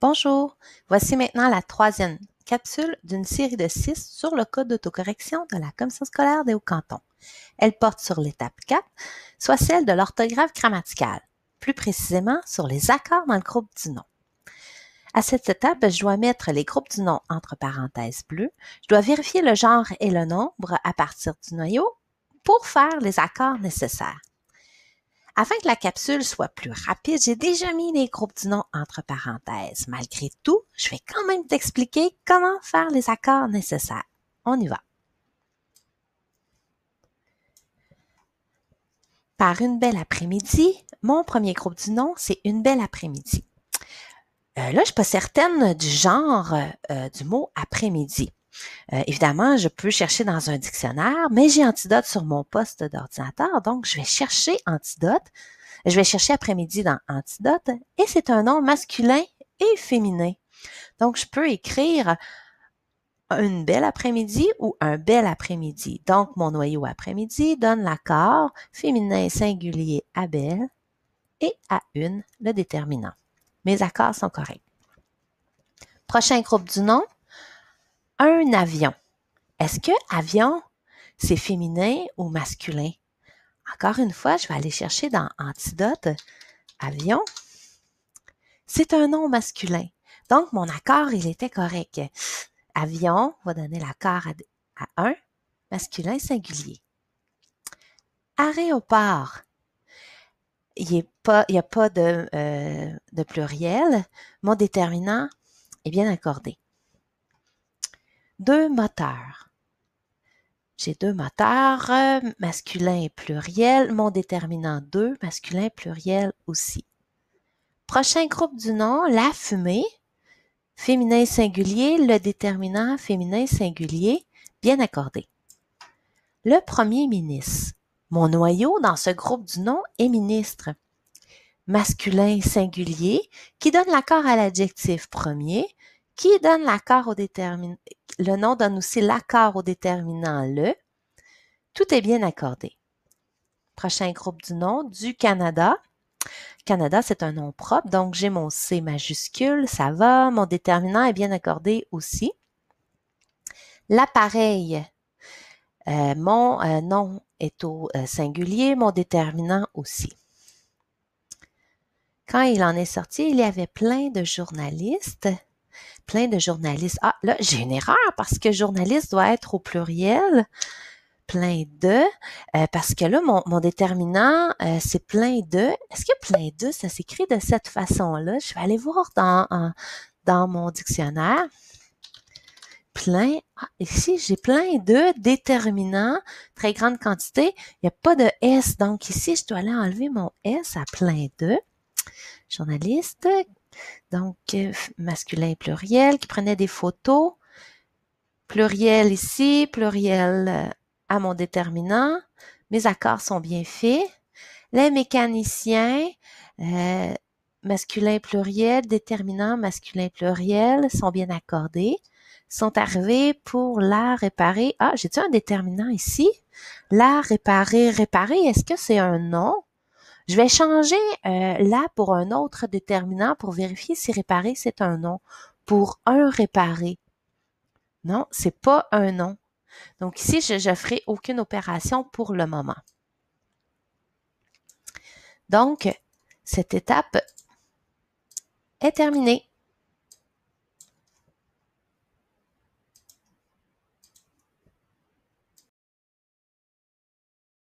Bonjour, voici maintenant la troisième capsule d'une série de six sur le code d'autocorrection de la commission scolaire des Hauts-Cantons. Elle porte sur l'étape 4, soit celle de l'orthographe grammaticale, plus précisément sur les accords dans le groupe du nom. À cette étape, je dois mettre les groupes du nom entre parenthèses bleues, je dois vérifier le genre et le nombre à partir du noyau pour faire les accords nécessaires. Afin que la capsule soit plus rapide, j'ai déjà mis les groupes du nom entre parenthèses. Malgré tout, je vais quand même t'expliquer comment faire les accords nécessaires. On y va. Par une belle après-midi, mon premier groupe du nom, c'est une belle après-midi. Euh, là, je ne suis pas certaine du genre euh, du mot après-midi. Euh, évidemment, je peux chercher dans un dictionnaire, mais j'ai antidote sur mon poste d'ordinateur, donc je vais chercher antidote. Je vais chercher après-midi dans antidote et c'est un nom masculin et féminin. Donc, je peux écrire une belle après-midi ou un bel après-midi. Donc, mon noyau après-midi donne l'accord féminin singulier à belle et à une le déterminant. Mes accords sont corrects. Prochain groupe du nom, un avion. Est-ce que avion, c'est féminin ou masculin? Encore une fois, je vais aller chercher dans Antidote. Avion, c'est un nom masculin. Donc, mon accord, il était correct. Avion, va donner l'accord à, un, masculin singulier. Aéroport, il n'y a, pas de euh, pluriel. Mon déterminant est bien accordé deux moteurs. J'ai deux moteurs, euh, masculin et pluriel, mon déterminant deux, masculin pluriel aussi. Prochain groupe du nom, la fumée, féminin singulier, le déterminant féminin singulier, bien accordé. Le premier ministre. Mon noyau dans ce groupe du nom est ministre. Masculin singulier qui donne l'accord à l'adjectif premier qui donne l'accord au déterminant, le nom donne aussi l'accord au déterminant le. Tout est bien accordé. Prochain groupe du nom, du Canada. Canada, c'est un nom propre, donc j'ai mon C majuscule, ça va, mon déterminant est bien accordé aussi. L'appareil, euh, mon euh, nom est au euh, singulier, mon déterminant aussi. Quand il en est sorti, il y avait plein de journalistes plein de journalistes. Ah, là, j'ai une erreur parce que journaliste doit être au pluriel plein de, euh, parce que là, mon, déterminant, euh, c'est plein de. Est-ce que plein de, ça s'écrit de cette façon-là? Je vais aller voir dans, dans mon dictionnaire. Plein, ah, ici, j'ai plein de déterminants, très grande quantité. Il n'y a pas de S, donc ici, je dois aller enlever mon S à plein de. Journaliste, donc euh, masculin pluriel, qui prenait des photos, pluriel ici, pluriel euh, à mon déterminant, mes accords sont bien faits, les mécaniciens, euh, masculin pluriel, déterminant masculin pluriel, sont bien accordés, sont arrivés pour la réparer. Ah, j'ai-tu un déterminant ici? La réparer, réparer, est-ce que c'est un nom? Je vais changer euh, là pour un autre déterminant pour vérifier si réparer c'est un nom. Pour un réparer, Non, c'est pas un nom. Donc ici, je ne ferai aucune opération pour le moment. Donc, cette étape est terminée.